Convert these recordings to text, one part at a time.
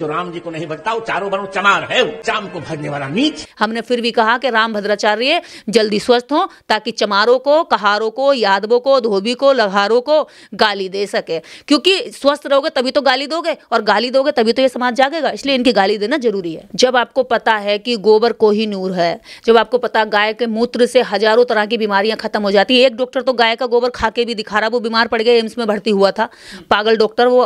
जो राम जी को नहीं भजता वो चारों बनो चमार है वो चाम को भजने वाला नीच हमने फिर भी कहा कि राम भद्राचार्य जल्दी स्वस्थ हो ताकि चमारों को कहारों को यादवों को धोबी को लघारों को गाली दे सके क्योंकि स्वस्थ रहोगे तभी तो गाली दोगे और गाली दोगे तभी तो ये समाज जागेगा इसलिए इनकी गाली देना जरूरी है जब आपको पता है कि गोबर को ही नूर है जब आपको पता गाय के मूत्र से हजारों तरह की बीमारियां खत्म हो जाती है एक डॉक्टर तो गाय का गोबर खा के भी दिखा रहा वो बीमार पड़ गया एम्स में भर्ती हुआ था पागल डॉक्टर वो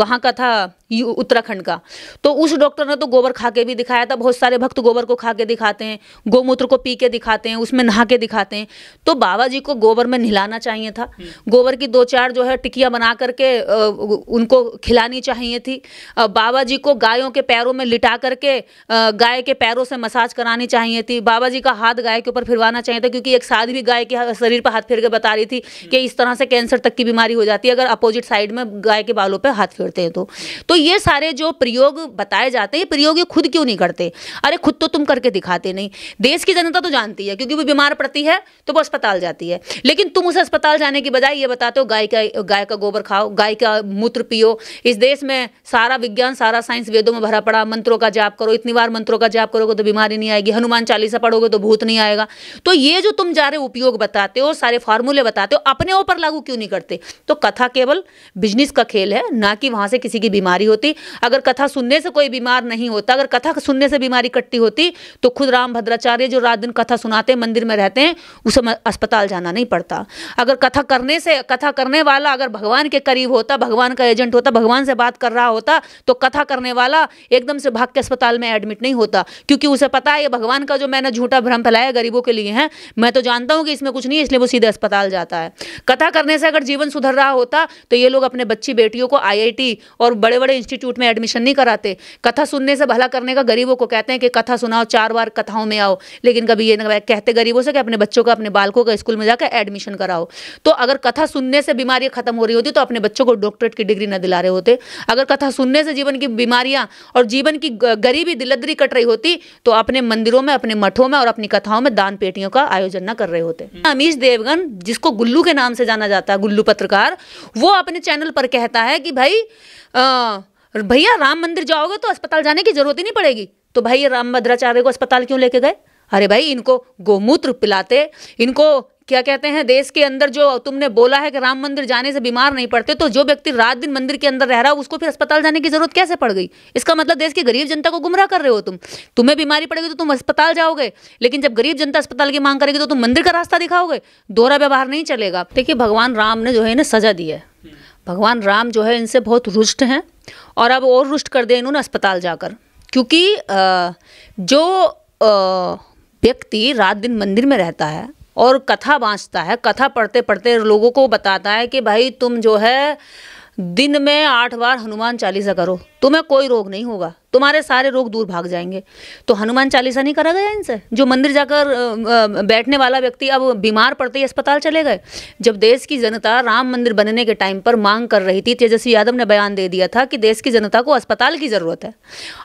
वहां का था उत्तराखंड का तो उस डॉक्टर ने तो गोबर खा के भी दिखाया था बहुत सारे भक्त गोबर को खा के दिखाते हैं गोमूत्र को पी के दिखाते हैं उसमें नहा के दिखाते हैं तो बाबा जी को गोबर में नहलाना चाहिए था हम्म। गोबर की दो चार जो है टिकिया बना करके उनको खिलानी चाहिए थी बाबा जी को गायों के पैरों में लिटा करके गाय के पैरों से मसाज करानी चाहिए थी बाबा जी का हाथ गाय के ऊपर फिरवाना चाहिए था क्योंकि एक साथ भी गाय के शरीर पर हाथ फिर के बता रही थी कि हम्म। इस तरह से कैंसर तक की बीमारी हो जाती है अगर अपोजिट साइड में गाय के बालों पर हाथ फिरते हैं तो तो ये सारे जो प्रयोग बताए जाते हैं प्रयोग ये खुद क्यों नहीं करते अरे खुद तो तुम करके दिखाते नहीं देश की जनता तो जानती है क्योंकि वो बीमार पड़ती है तो वो अस्पताल जाती है लेकिन तुम उसे अस्पताल जाने की बजाय ये बताते हो गाय का गाय का गोबर खाओ गाय का मूत्र पियो इस देश में सारा विज्ञान सारा साइंस वेदों में भरा पड़ा मंत्रों का जाप करो इतनी बार मंत्रों का जाप करोगे तो बीमारी नहीं आएगी हनुमान चालीसा पढ़ोगे तो भूत नहीं आएगा तो ये जो तुम जा रहे उपयोग बताते हो सारे फार्मूले बताते हो अपने ऊपर लागू क्यों नहीं करते तो कथा केवल बिजनेस का खेल है ना कि वहां से किसी की बीमारी बीमारी होती अगर कथा सुनने से कोई बीमार नहीं होता अगर कथा सुनने से बीमारी इकट्ठी होती तो खुद राम भद्राचार्य जो रात दिन कथा सुनाते मंदिर में रहते हैं उसे अस्पताल जाना नहीं पड़ता अगर कथा करने से कथा करने वाला अगर भगवान के करीब होता भगवान का एजेंट होता भगवान से बात कर रहा होता तो कथा करने वाला एकदम से भाग के अस्पताल में एडमिट नहीं होता क्योंकि उसे पता है ये भगवान का जो मैंने झूठा भ्रम फैलाया गरीबों के लिए है मैं तो जानता हूँ कि इसमें कुछ नहीं इसलिए वो सीधे अस्पताल जाता है कथा करने से अगर जीवन सुधर रहा होता तो ये लोग अपने बच्ची बेटियों को आई और बड़े बड़े बड़े इंस्टीट्यूट में एडमिशन नहीं कराते कथा सुनने से भला करने का गरीबों को कहते हैं कि कथा सुनाओ चार बार कथाओं में आओ लेकिन कभी ये ना कहते गरीबों से कि अपने बच्चों का अपने बालकों का स्कूल में जाकर एडमिशन कराओ तो अगर कथा सुनने से बीमारियाँ खत्म हो रही होती तो अपने बच्चों को डॉक्टरेट की डिग्री न दिला रहे होते अगर कथा सुनने से जीवन की बीमारियाँ और जीवन की गरीबी दिलदरी कट रही होती तो अपने मंदिरों में अपने मठों में और अपनी कथाओं में दान पेटियों का आयोजन न कर रहे होते अमीश देवगन जिसको गुल्लू के नाम से जाना जाता है गुल्लू पत्रकार वो अपने चैनल पर कहता है कि भाई आ, और भैया राम मंदिर जाओगे तो अस्पताल जाने की जरूरत ही नहीं पड़ेगी तो भाई राम भद्राचार्य को अस्पताल क्यों लेके गए अरे भाई इनको गोमूत्र पिलाते इनको क्या कहते हैं देश के अंदर जो तुमने बोला है कि राम मंदिर जाने से बीमार नहीं पड़ते तो जो व्यक्ति रात दिन मंदिर के अंदर रह रहा उसको फिर अस्पताल जाने की जरूरत कैसे पड़ गई इसका मतलब देश की गरीब जनता को गुमराह कर रहे हो तुम तुम्हें बीमारी पड़ेगी तो तुम अस्पताल जाओगे लेकिन जब गरीब जनता अस्पताल की मांग करेगी तो तुम मंदिर का रास्ता दिखाओगे दोहरा व्यवहार नहीं चलेगा देखिए भगवान राम ने जो है ना सजा दी है भगवान राम जो है इनसे बहुत रुष्ट हैं और अब और रुष्ट कर दें इन्होंने अस्पताल जाकर क्योंकि जो व्यक्ति रात दिन मंदिर में रहता है और कथा बाँचता है कथा पढ़ते पढ़ते लोगों को बताता है कि भाई तुम जो है दिन में आठ बार हनुमान चालीसा करो तुम्हें कोई रोग नहीं होगा तुम्हारे सारे रोग दूर भाग जाएंगे तो हनुमान चालीसा नहीं करा गया इनसे जो मंदिर जाकर बैठने वाला व्यक्ति अब बीमार पड़ते ही अस्पताल चले गए जब देश की जनता राम मंदिर बनने के टाइम पर मांग कर रही थी तेजस्वी यादव ने बयान दे दिया था कि देश की जनता को अस्पताल की ज़रूरत है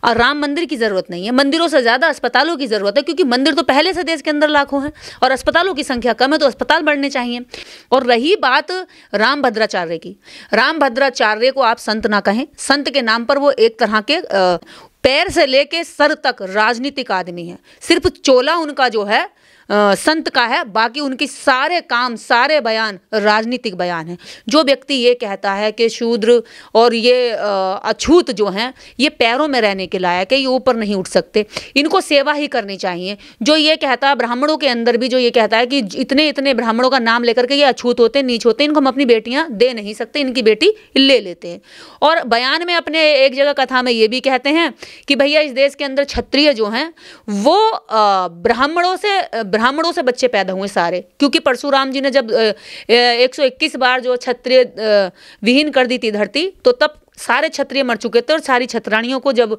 और राम मंदिर की ज़रूरत नहीं है मंदिरों से ज़्यादा अस्पतालों की ज़रूरत है क्योंकि मंदिर तो पहले से देश के अंदर लाखों हैं और अस्पतालों की संख्या कम है तो अस्पताल बढ़ने चाहिए और रही बात राम भद्राचार्य की राम भद्राचार्य को आप संत ना कहें संत के नाम पर वो एक तरह के पैर से लेके सर तक राजनीतिक आदमी है सिर्फ चोला उनका जो है संत का है बाकी उनके सारे काम सारे बयान राजनीतिक बयान है जो व्यक्ति ये कहता है कि शूद्र और ये अछूत जो हैं ये पैरों में रहने के लायक है ये ऊपर नहीं उठ सकते इनको सेवा ही करनी चाहिए जो ये कहता है ब्राह्मणों के अंदर भी जो ये कहता है कि इतने इतने ब्राह्मणों का नाम लेकर के ये अछूत होते नीच होते इनको हम अपनी बेटियाँ दे नहीं सकते इनकी बेटी ले लेते हैं और बयान में अपने एक जगह कथा में ये भी कहते हैं कि भैया इस देश के अंदर क्षत्रिय जो हैं वो ब्राह्मणों से ब्राह्मणों से बच्चे पैदा हुए सारे क्योंकि परशुराम जी ने जब 121 बार जो क्षत्रिय विहीन कर दी थी धरती तो तब सारे क्षत्रिय मर चुके थे और सारी छत्राणियों को जब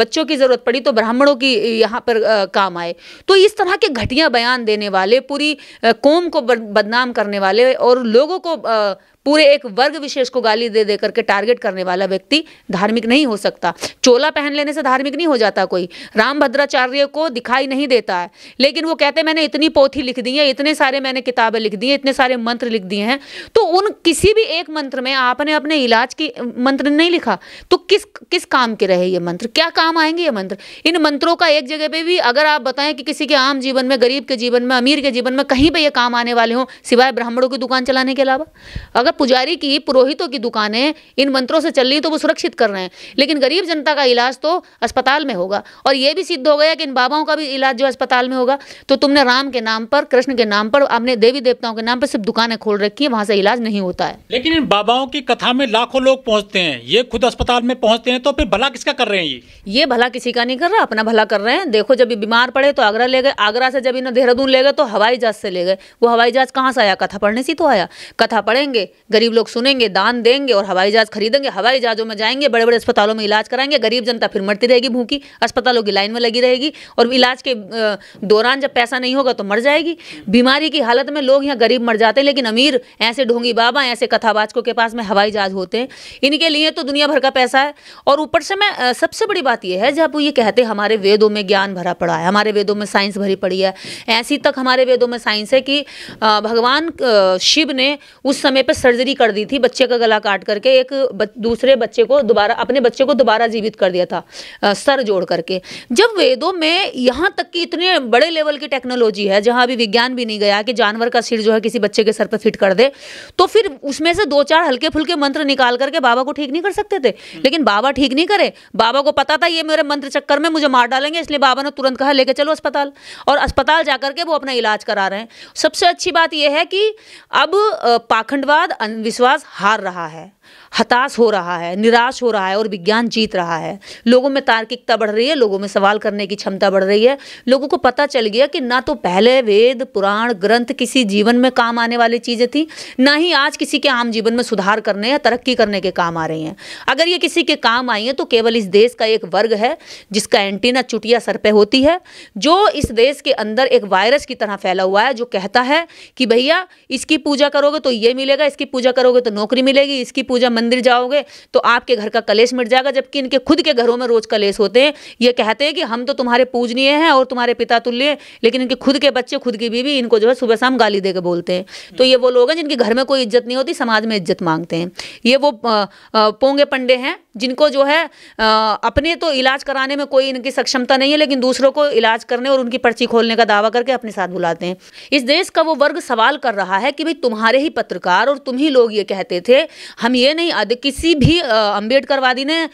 बच्चों की ज़रूरत पड़ी तो ब्राह्मणों की यहाँ पर काम आए तो इस तरह के घटिया बयान देने वाले पूरी कौम को बदनाम करने वाले और लोगों को पूरे एक वर्ग विशेष को गाली दे देकर के टारगेट करने वाला व्यक्ति धार्मिक नहीं हो सकता चोला पहन लेने से धार्मिक नहीं हो जाता कोई राम भद्राचार्य को दिखाई नहीं देता है लेकिन वो कहते हैं मैंने इतनी पोथी लिख दी है इतने सारे मैंने किताबें लिख दी हैं इतने सारे मंत्र लिख दिए हैं तो उन किसी भी एक मंत्र में आपने अपने इलाज की मंत्र नहीं लिखा तो किस किस काम के रहे ये मंत्र क्या काम आएंगे ये मंत्र इन मंत्रों का एक जगह पर भी अगर आप बताएं कि किसी के आम जीवन में गरीब के जीवन में अमीर के जीवन में कहीं पर ये काम आने वाले हों सिवाय ब्राह्मणों की दुकान चलाने के अलावा अगर मतलब पुजारी की पुरोहितों की दुकानें इन मंत्रों से चल रही तो वो सुरक्षित कर रहे हैं लेकिन गरीब जनता का इलाज तो अस्पताल में होगा और ये भी सिद्ध हो गया कि इन बाबाओं का भी इलाज जो अस्पताल में होगा तो तुमने राम के नाम पर कृष्ण के नाम पर आपने देवी देवताओं के नाम पर सिर्फ दुकानें खोल रखी है वहाँ से इलाज नहीं होता है लेकिन इन बाबाओं की कथा में लाखों लोग पहुँचते हैं ये खुद अस्पताल में पहुँचते हैं तो फिर भला किसका कर रहे हैं ये ये भला किसी का नहीं कर रहा अपना भला कर रहे हैं देखो जब बीमार पड़े तो आगरा ले गए आगरा से जब इन्हें देहरादून ले गए तो हवाई जहाज से ले गए वो हवाई जहाज कहाँ से आया कथा पढ़ने से तो आया कथा पढ़ेंगे गरीब लोग सुनेंगे दान देंगे और हवाई जहाज खरीदेंगे हवाई जहाज़ों में जाएंगे बड़े बड़े अस्पतालों में इलाज कराएंगे गरीब जनता फिर मरती रहेगी भूखी अस्पतालों की लाइन में लगी रहेगी और इलाज के दौरान जब पैसा नहीं होगा तो मर जाएगी बीमारी की हालत में लोग यहाँ गरीब मर जाते हैं लेकिन अमीर ऐसे ढोंगी बाबा ऐसे कथावाचकों के पास में हवाई जहाज होते हैं इनके लिए तो दुनिया भर का पैसा है और ऊपर से मैं सबसे बड़ी बात यह है जब ये कहते हमारे वेदों में ज्ञान भरा पड़ा है हमारे वेदों में साइंस भरी पड़ी है ऐसी तक हमारे वेदों में साइंस है कि भगवान शिव ने उस समय पर सर्जरी कर दी थी बच्चे का गला काट करके एक बच, दूसरे बच्चे को दोबारा अपने बच्चे को दोबारा जीवित कर दिया था आ, सर जोड़ करके जब वेदों में यहाँ तक कि इतने बड़े लेवल की टेक्नोलॉजी है जहाँ अभी विज्ञान भी नहीं गया कि जानवर का सिर जो है किसी बच्चे के सर पर फिट कर दे तो फिर उसमें से दो चार हल्के फुल्के मंत्र निकाल करके बाबा को ठीक नहीं कर सकते थे हम्म। लेकिन बाबा ठीक नहीं करे बाबा को पता था ये मेरे मंत्र चक्कर में मुझे मार डालेंगे इसलिए बाबा ने तुरंत कहा लेके चलो अस्पताल और अस्पताल जाकर के वो अपना इलाज करा रहे हैं सबसे अच्छी बात यह है कि अब पाखंडवाद विश्वास हार रहा है हताश हो रहा है निराश हो रहा है और विज्ञान जीत रहा है लोगों में तार्किकता बढ़ रही है लोगों में सवाल करने की क्षमता बढ़ रही है लोगों को पता चल गया कि ना तो पहले वेद पुराण ग्रंथ किसी जीवन में काम आने वाली चीज़ें थी ना ही आज किसी के आम जीवन में सुधार करने या तरक्की करने के काम आ रही हैं अगर ये किसी के काम आई हैं तो केवल इस देश का एक वर्ग है जिसका एंटीना चुटिया सर पर होती है जो इस देश के अंदर एक वायरस की तरह फैला हुआ है जो कहता है कि भैया इसकी पूजा करोगे तो ये मिलेगा इसकी पूजा करोगे तो नौकरी मिलेगी इसकी पूजा मंदिर जाओगे तो आपके घर का कलेश मिट जाएगा जबकि इनके खुद के घरों में रोज कलेश होते हैं ये कहते हैं कि हम तो तुम्हारे पूजनीय हैं और तुम्हारे पिता तुल्य लेकिन इनके खुद के बच्चे खुद की बीवी इनको जो है सुबह शाम गाली दे के बोलते हैं तो ये वो लोग हैं जिनके घर में कोई इज्जत नहीं होती समाज में इज्जत मांगते हैं ये वो पोंगे पंडे हैं जिनको जो है अपने तो इलाज कराने में कोई इनकी सक्षमता नहीं है लेकिन दूसरों को इलाज करने और उनकी पर्ची खोलने का दावा करके अपने साथ बुलाते हैं इस देश का वो वर्ग सवाल कर रहा है कि भाई तुम्हारे ही पत्रकार और तुम ही लोग ये कहते थे हम ये नहीं आदि किसी भी अम्बेडकरवादी ने आ,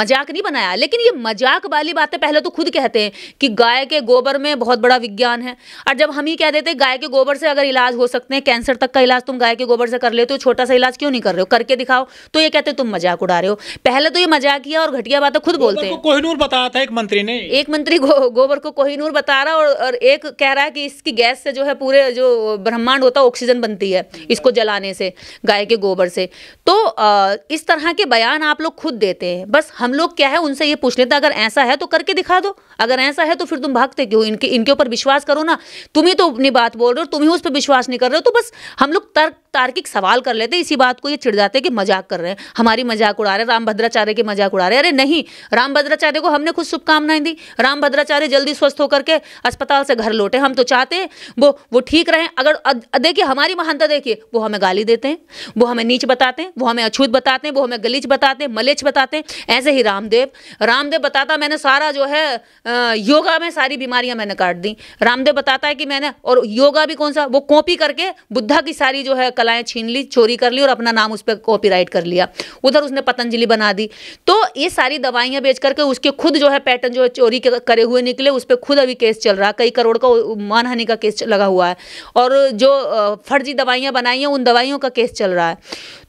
मजाक नहीं बनाया लेकिन ये मजाक वाली बातें पहले तो खुद कहते हैं कि गाय के गोबर में बहुत बड़ा विज्ञान है और जब हम ही कह देते गाय के गोबर से अगर इलाज हो सकते हैं कैंसर तक का इलाज तुम गाय के गोबर से कर लेते हो छोटा सा इलाज क्यों नहीं कर रहे हो करके दिखाओ तो ये कहते तुम मजाक उड़ा रहे हो पहले तो ये मजाक किया और घटिया बातें खुद बोलते हैं कोहिनूर बताया था एक मंत्री ने एक मंत्री गोबर को कोहिनूर बता रहा और एक कह रहा है कि इसकी गैस से जो है पूरे जो ब्रह्मांड होता है ऑक्सीजन बनती है इसको जलाने से गाय के गोबर से तो इस तरह के बयान आप लोग खुद देते हैं बस हम लोग क्या है उनसे ये पूछ लेते हैं अगर ऐसा है तो करके दिखा दो अगर ऐसा है तो फिर तुम भागते क्यों इनके इनके ऊपर विश्वास करो ना तुम ही तो अपनी बात बोल रहे हो तुम ही उस पर विश्वास नहीं कर रहे हो तो बस हम लोग तर्क तार्किक सवाल कर लेते इसी बात को ये चिढ़ जाते कि मजाक कर रहे हैं हमारी मजाक उड़ा रहे हैं राम भद्राचार्य के मजाक उड़ा रहे हैं अरे नहीं राम भद्राचार्य को हमने खुद शुभकामनाएं दी राम भद्राचार्य जल्दी स्वस्थ होकर के अस्पताल से घर लौटे हम तो चाहते हैं वो वो ठीक रहें अगर देखिए हमारी महानता देखिए वो हमें गाली देते हैं वो हमें नीच बताते बताते हैं वो हमें अछूत बताते हैं वो हमें गलीच बताते हैं मलेच बताते हैं ऐसे ही रामदेव रामदेव बताता मैंने सारा जो है योगा में सारी बीमारियां मैंने काट दी रामदेव बताता है कि मैंने और योगा भी कौन सा वो कॉपी करके बुद्धा की सारी जो है कलाएं छीन ली चोरी कर ली और अपना नाम उस पर कॉपी कर लिया उधर उसने पतंजलि बना दी तो ये सारी दवाइयां बेच करके उसके खुद जो है पैटर्न जो है चोरी करे हुए निकले उस पर खुद अभी केस चल रहा है कई करोड़ का मानहानि का केस लगा हुआ है और जो फर्जी दवाइयां बनाई हैं उन दवाइयों का केस चल रहा है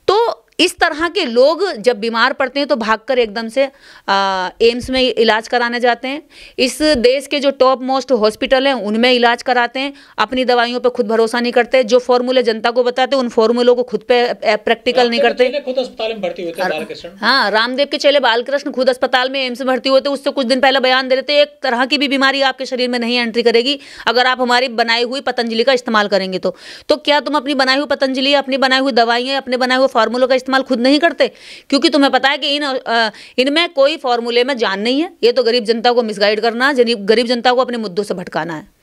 と इस तरह के लोग जब बीमार पड़ते हैं तो भागकर एकदम से आ, एम्स में इलाज कराने जाते हैं इस देश के जो टॉप मोस्ट हॉस्पिटल हैं उनमें इलाज कराते हैं अपनी दवाइयों पर खुद भरोसा नहीं करते जो फॉर्मूले जनता को बताते उन फॉर्मूलों को खुद पे प्रैक्टिकल नहीं करते खुद अस्पताल में भर्ती होते हाँ, हाँ रामदेव के चेले बालकृष्ण खुद अस्पताल में एम्स में भर्ती होते उससे कुछ दिन पहले बयान दे रहे थे एक तरह की भी बीमारी आपके शरीर में नहीं एंट्री करेगी अगर आप हमारी बनाई हुई पतंजलि का इस्तेमाल करेंगे तो, तो क्या तुम अपनी बनाई हुई पतंजलि अपनी बनाई हुई दवाइयाँ अपने बनाए हुए फार्मूलों का इस्तेमाल खुद नहीं करते क्योंकि तुम्हें पता है कि इन इनमें कोई फॉर्मूले में जान नहीं है ये तो गरीब जनता को मिसगाइड करना गरीब जनता को अपने मुद्दों से भटकाना है